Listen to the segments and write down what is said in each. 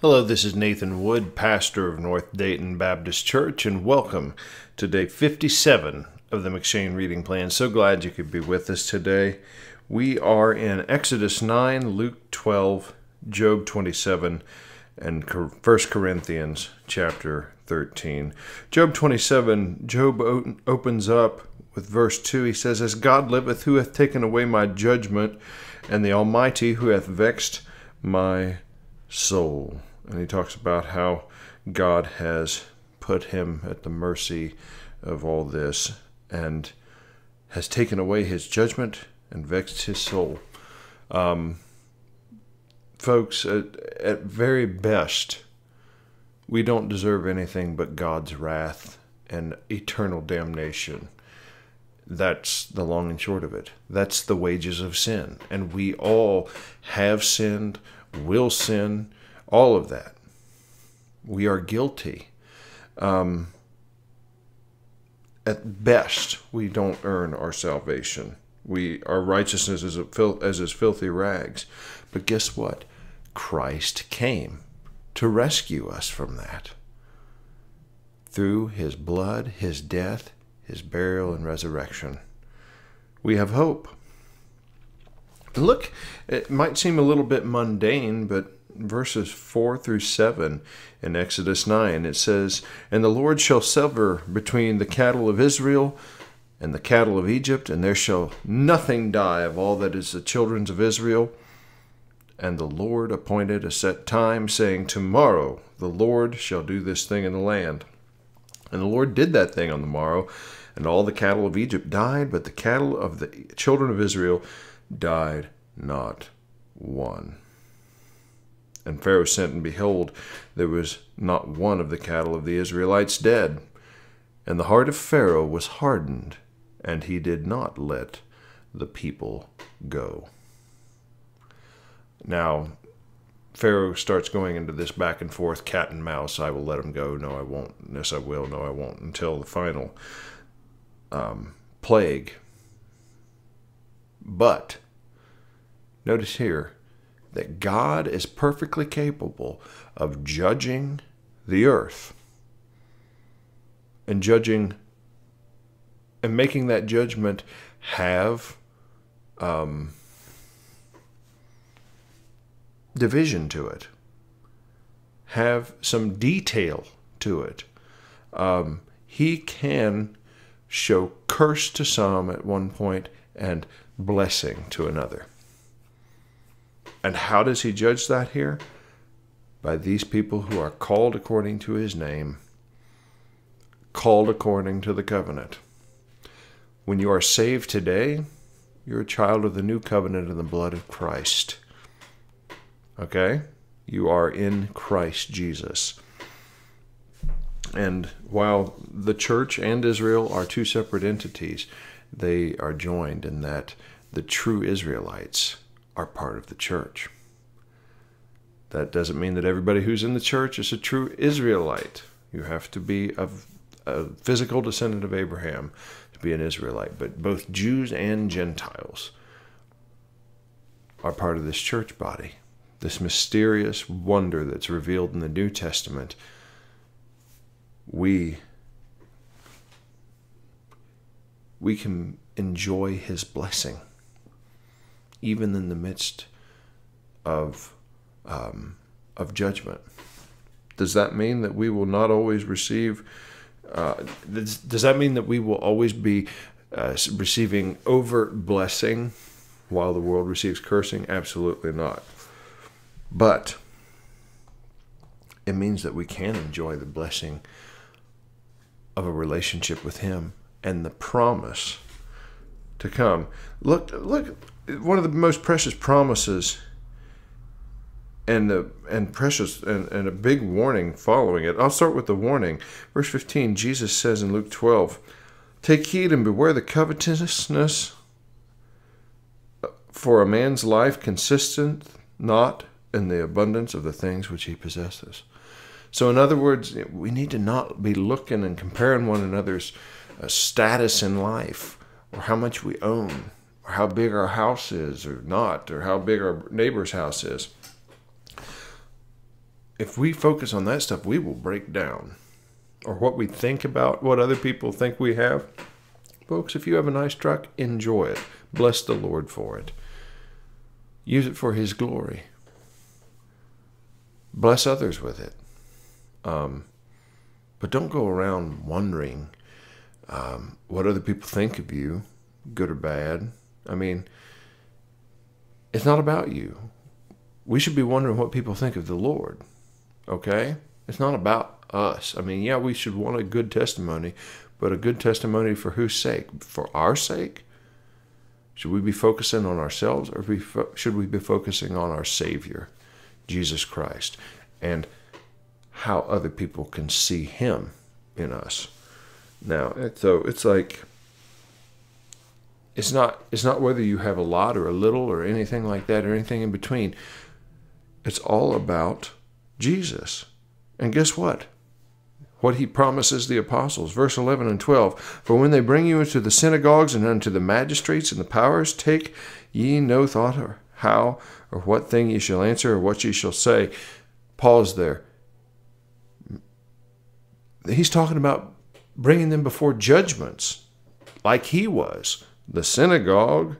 Hello, this is Nathan Wood, pastor of North Dayton Baptist Church, and welcome to day 57 of the McShane Reading Plan. So glad you could be with us today. We are in Exodus 9, Luke 12, Job 27, and 1 Corinthians chapter 13. Job 27, Job opens up with verse 2. He says, As God liveth, who hath taken away my judgment, and the Almighty, who hath vexed my soul and he talks about how God has put him at the mercy of all this and has taken away his judgment and vexed his soul. Um, folks, at, at very best, we don't deserve anything but God's wrath and eternal damnation. That's the long and short of it. That's the wages of sin. And we all have sinned, will sin, all of that. We are guilty. Um, at best, we don't earn our salvation. We our righteousness is fil- as filthy rags. But guess what? Christ came to rescue us from that through his blood, his death, his burial, and resurrection. We have hope. Look, it might seem a little bit mundane, but verses 4 through 7 in Exodus 9. It says, And the Lord shall sever between the cattle of Israel and the cattle of Egypt, and there shall nothing die of all that is the children's of Israel. And the Lord appointed a set time, saying, Tomorrow the Lord shall do this thing in the land. And the Lord did that thing on the morrow, and all the cattle of Egypt died, but the cattle of the children of Israel died not one. And Pharaoh sent, and behold, there was not one of the cattle of the Israelites dead. And the heart of Pharaoh was hardened, and he did not let the people go. Now, Pharaoh starts going into this back and forth cat and mouse. I will let him go. No, I won't. Yes, I will. No, I won't. Until the final um, plague. But notice here that God is perfectly capable of judging the earth and judging and making that judgment have um, division to it, have some detail to it. Um, he can show curse to some at one point and blessing to another. And how does he judge that here? By these people who are called according to his name, called according to the covenant. When you are saved today, you're a child of the new covenant in the blood of Christ. Okay? You are in Christ Jesus. And while the church and Israel are two separate entities, they are joined in that the true Israelites are part of the church. That doesn't mean that everybody who's in the church is a true Israelite. You have to be a, a physical descendant of Abraham to be an Israelite. But both Jews and Gentiles are part of this church body. This mysterious wonder that's revealed in the New Testament, we we can enjoy his blessing even in the midst of, um, of judgment. Does that mean that we will not always receive? Uh, does, does, that mean that we will always be uh, receiving overt blessing while the world receives cursing? Absolutely not. But it means that we can enjoy the blessing of a relationship with Him and the promise to come. Look, look, one of the most precious promises and the and precious and, and a big warning following it. I'll start with the warning. Verse 15, Jesus says in Luke 12, Take heed and beware the covetousness for a man's life consistent not in the abundance of the things which he possesses. So, in other words, we need to not be looking and comparing one another's uh, status in life or how much we own how big our house is or not, or how big our neighbor's house is. If we focus on that stuff, we will break down. Or what we think about, what other people think we have. Folks, if you have a nice truck, enjoy it. Bless the Lord for it. Use it for His glory. Bless others with it. Um, but don't go around wondering um, what other people think of you, good or bad, I mean, it's not about you. We should be wondering what people think of the Lord. Okay? It's not about us. I mean, yeah, we should want a good testimony, but a good testimony for whose sake? For our sake? Should we be focusing on ourselves or should we be focusing on our Savior, Jesus Christ, and how other people can see Him in us? Now, so it's like it's not it's not whether you have a lot or a little or anything like that or anything in between. It's all about Jesus. And guess what? What he promises the apostles, verse 11 and 12. For when they bring you into the synagogues and unto the magistrates and the powers, take ye no thought or how or what thing ye shall answer or what ye shall say. Pause there. He's talking about bringing them before judgments like he was the synagogue.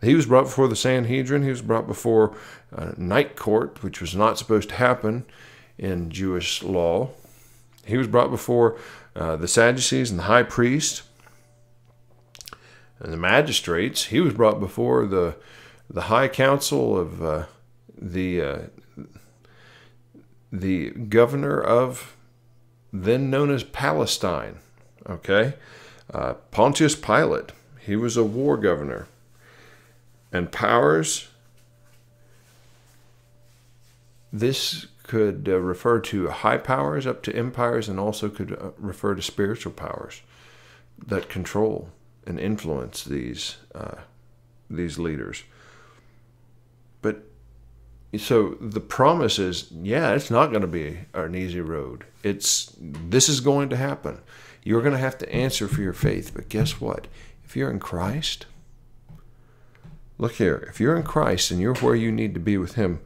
He was brought before the Sanhedrin. He was brought before a uh, night court, which was not supposed to happen in Jewish law. He was brought before uh, the Sadducees and the high priest and the magistrates. He was brought before the the high council of uh, the uh, the governor of then known as Palestine. Okay, uh, Pontius Pilate. He was a war governor. And Powers, this could uh, refer to high powers up to empires and also could uh, refer to spiritual powers that control and influence these uh, these leaders. But so the promise is, yeah, it's not going to be an easy road. It's this is going to happen. You're going to have to answer for your faith. But guess what? If you're in Christ, look here. If you're in Christ and you're where you need to be with Him,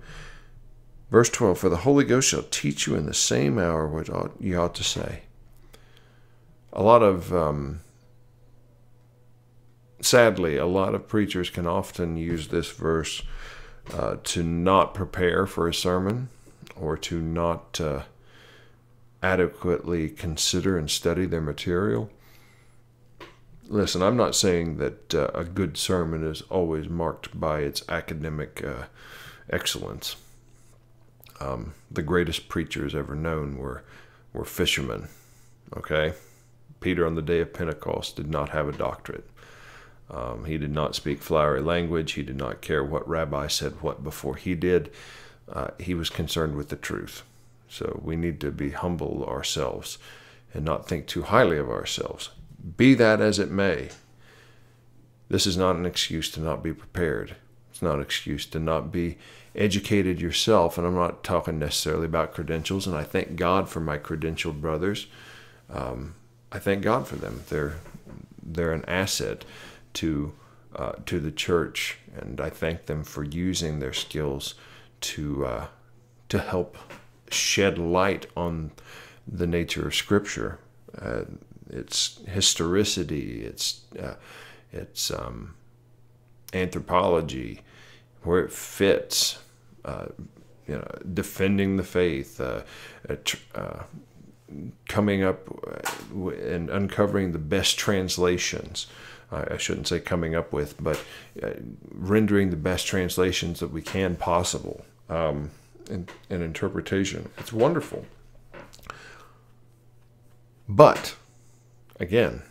verse 12 For the Holy Ghost shall teach you in the same hour what you ought to say. A lot of, um, sadly, a lot of preachers can often use this verse uh, to not prepare for a sermon or to not. Uh, adequately consider and study their material. Listen, I'm not saying that uh, a good sermon is always marked by its academic uh, excellence. Um, the greatest preachers ever known were were fishermen. Okay, Peter on the day of Pentecost did not have a doctorate. Um, he did not speak flowery language. He did not care what rabbi said what before he did. Uh, he was concerned with the truth. So we need to be humble ourselves and not think too highly of ourselves. Be that as it may, this is not an excuse to not be prepared. It's not an excuse to not be educated yourself. And I'm not talking necessarily about credentials. And I thank God for my credentialed brothers. Um, I thank God for them. They're they're an asset to uh, to the church, and I thank them for using their skills to uh, to help shed light on the nature of Scripture, uh, its historicity, its uh, its um, anthropology, where it fits, uh, you know, defending the faith, uh, uh, coming up uh, and uncovering the best translations. I shouldn't say coming up with, but rendering the best translations that we can possible. Um, and, and interpretation. It's wonderful. But again,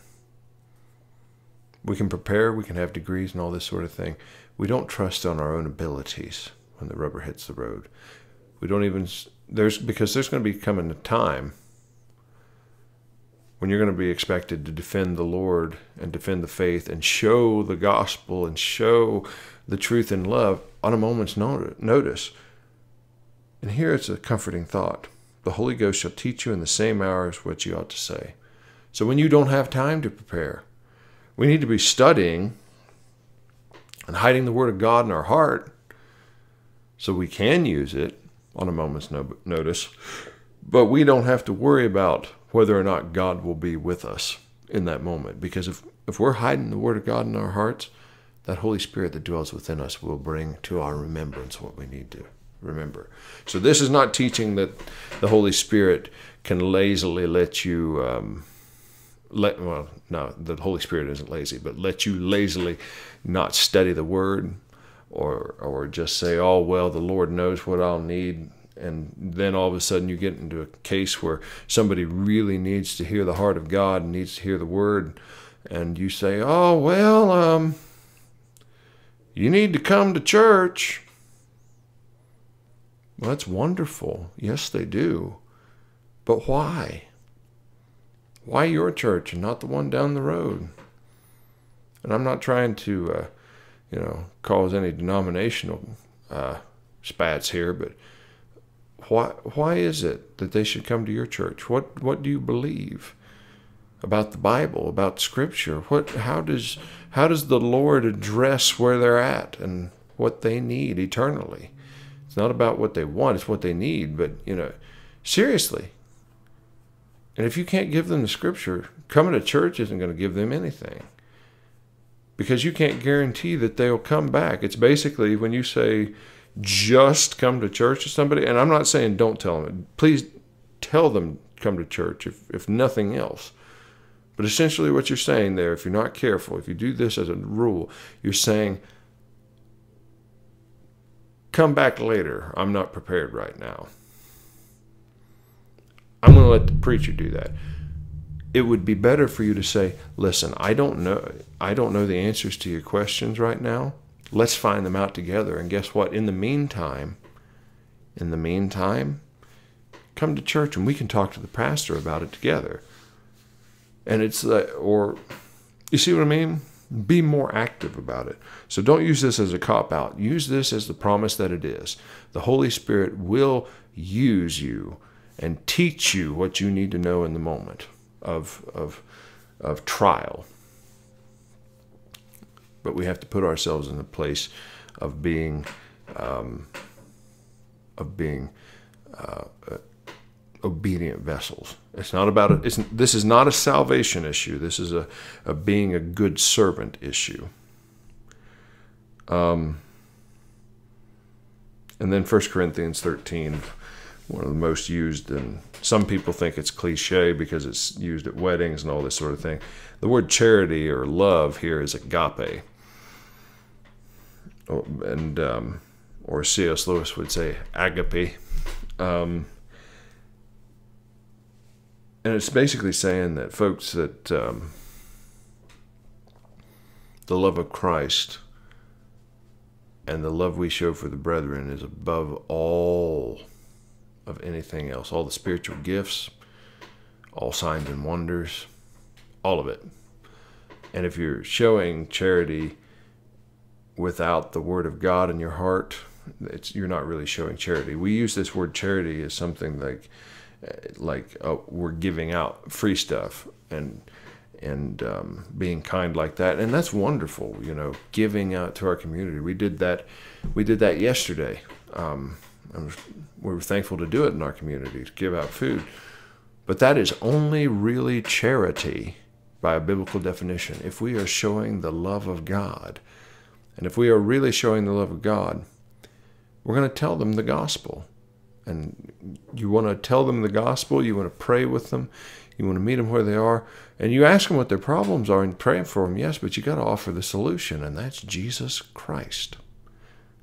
we can prepare, we can have degrees and all this sort of thing. We don't trust on our own abilities when the rubber hits the road. We don't even there's because there's going to be coming a time when you're going to be expected to defend the Lord and defend the faith and show the gospel and show the truth and love on a moment's notice. And here it's a comforting thought the Holy Ghost shall teach you in the same hours what you ought to say. So when you don't have time to prepare, we need to be studying and hiding the Word of God in our heart so we can use it on a moment's no- notice. But we don't have to worry about whether or not God will be with us in that moment. Because if, if we're hiding the Word of God in our hearts, that Holy Spirit that dwells within us will bring to our remembrance what we need to remember. So this is not teaching that the Holy Spirit can lazily let you. Um, let well no the holy spirit isn't lazy but let you lazily not study the word or or just say oh well the lord knows what i'll need and then all of a sudden you get into a case where somebody really needs to hear the heart of god and needs to hear the word and you say oh well um you need to come to church well, that's wonderful. Yes, they do. But why? Why your church and not the one down the road? And I'm not trying to, uh, you know, cause any denominational uh, spats here, but why why is it that they should come to your church? What what do you believe about the Bible, about Scripture? What how does how does the Lord address where they're at and what they need eternally? It's not about what they want, it's what they need. But, you know, seriously. And if you can't give them the scripture, coming to church isn't going to give them anything because you can't guarantee that they'll come back. It's basically when you say, just come to church to somebody, and I'm not saying don't tell them, please tell them come to church if, if nothing else. But essentially, what you're saying there, if you're not careful, if you do this as a rule, you're saying, Come back later. I'm not prepared right now. I'm going to let the preacher do that. It would be better for you to say, "Listen, I don't know I don't know the answers to your questions right now. Let's find them out together." And guess what? In the meantime, in the meantime, come to church and we can talk to the pastor about it together. And it's the or you see what I mean? Be more active about it. So don't use this as a cop out. Use this as the promise that it is. The Holy Spirit will use you and teach you what you need to know in the moment of, of, of trial. But we have to put ourselves in the place of being, um, of being uh, obedient vessels. It's not about a, it's, this is not a salvation issue. This is a, a being a good servant issue. Um, and then 1 Corinthians 13, one of the most used, and some people think it's cliche because it's used at weddings and all this sort of thing. The word charity or love here is agape. Oh, and, um, or C.S. Lewis would say agape. Um, and it's basically saying that folks that um, the love of Christ and the love we show for the brethren is above all of anything else. All the spiritual gifts, all signs and wonders, all of it. And if you're showing charity without the word of God in your heart, you're not really showing charity. We use this word charity as something like like uh, we're giving out free stuff and and um, being kind like that and that's wonderful you know giving out to our community we did that we did that yesterday um, we were thankful to do it in our community to give out food but that is only really charity by a biblical definition if we are showing the love of god and if we are really showing the love of god we're going to tell them the gospel and you want to tell them the gospel, you want to pray with them, you want to meet them where they are, and you ask them what their problems are and pray for them, yes, but you got to offer the solution, and that's Jesus Christ.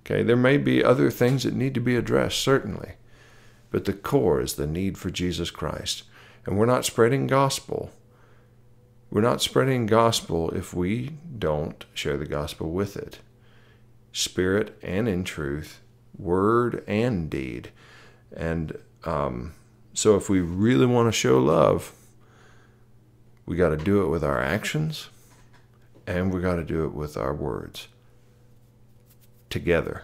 Okay, there may be other things that need to be addressed, certainly, but the core is the need for Jesus Christ. And we're not spreading gospel. We're not spreading gospel if we don't share the gospel with it. Spirit and in truth, word and deed. And um, so, if we really want to show love, we got to do it with our actions and we got to do it with our words together.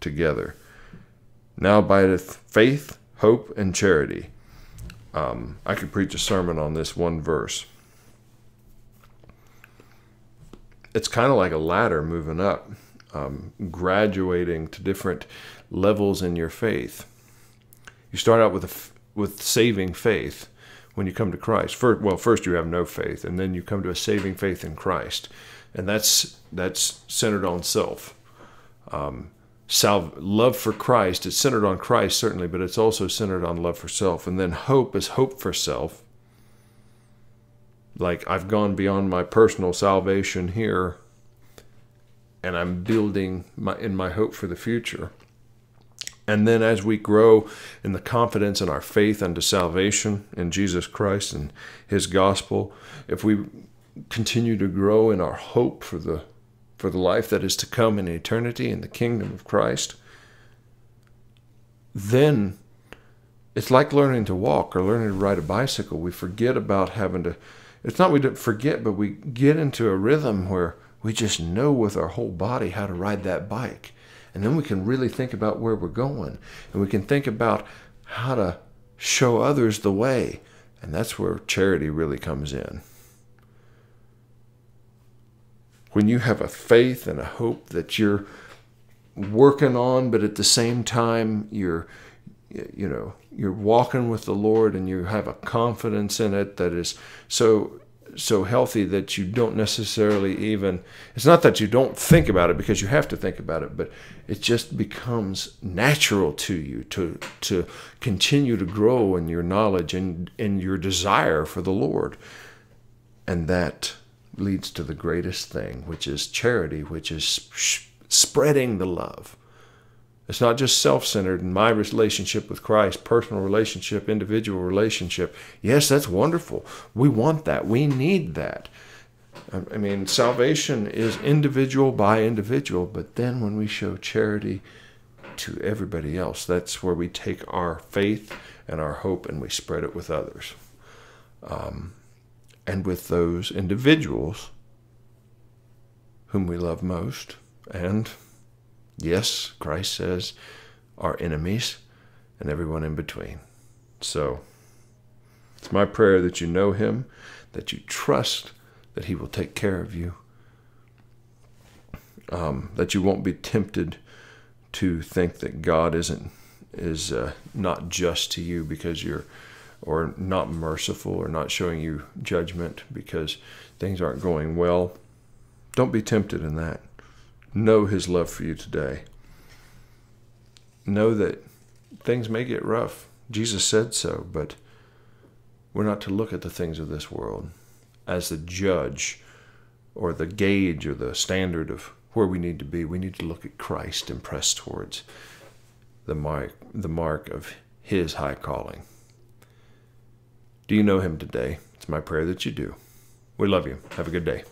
Together. Now abideth faith, hope, and charity. Um, I could preach a sermon on this one verse. It's kind of like a ladder moving up, um, graduating to different levels in your faith. You start out with a, with saving faith when you come to Christ. First, well, first you have no faith, and then you come to a saving faith in Christ, and that's that's centered on self. Um, salve, love for Christ is centered on Christ certainly, but it's also centered on love for self. And then hope is hope for self. Like I've gone beyond my personal salvation here, and I'm building my in my hope for the future. And then as we grow in the confidence in our faith unto salvation in Jesus Christ and his gospel, if we continue to grow in our hope for the for the life that is to come in eternity in the kingdom of Christ, then it's like learning to walk or learning to ride a bicycle. We forget about having to it's not we don't forget, but we get into a rhythm where we just know with our whole body how to ride that bike and then we can really think about where we're going. And we can think about how to show others the way. And that's where charity really comes in. When you have a faith and a hope that you're working on, but at the same time you're you know you're walking with the Lord and you have a confidence in it that is so so healthy that you don't necessarily even it's not that you don't think about it because you have to think about it but it just becomes natural to you to to continue to grow in your knowledge and in your desire for the lord and that leads to the greatest thing which is charity which is spreading the love it's not just self centered in my relationship with Christ, personal relationship, individual relationship. Yes, that's wonderful. We want that. We need that. Um, I mean, salvation is individual by individual, but then when we show charity to everybody else, that's where we take our faith and our hope and we spread it with others. Um, and with those individuals whom we love most and Yes, Christ says, our enemies and everyone in between. So it's my prayer that you know him, that you trust that he will take care of you, um, that you won't be tempted to think that God isn't is uh, not just to you because you're or not merciful or not showing you judgment because things aren't going well. Don't be tempted in that know His love for you today. Know that things may get rough. Jesus said so, but we're not to look at the things of this world as the judge or the gauge or the standard of where we need to be. We need to look at Christ and press towards the mark, the mark of His high calling. Do you know Him today? It's my prayer that you do. We love you. Have a good day.